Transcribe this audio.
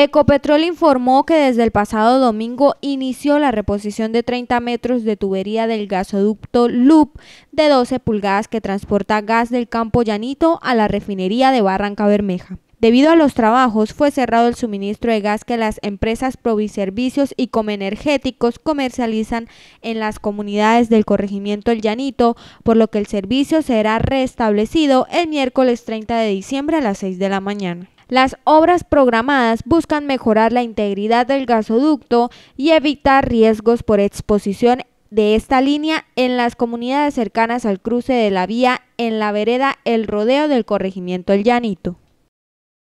Ecopetrol informó que desde el pasado domingo inició la reposición de 30 metros de tubería del gasoducto Loop de 12 pulgadas que transporta gas del campo llanito a la refinería de Barranca Bermeja. Debido a los trabajos, fue cerrado el suministro de gas que las empresas Proviservicios y Comenergéticos comercializan en las comunidades del corregimiento El Llanito, por lo que el servicio será restablecido el miércoles 30 de diciembre a las 6 de la mañana. Las obras programadas buscan mejorar la integridad del gasoducto y evitar riesgos por exposición de esta línea en las comunidades cercanas al cruce de la vía en la vereda El Rodeo del corregimiento El Llanito.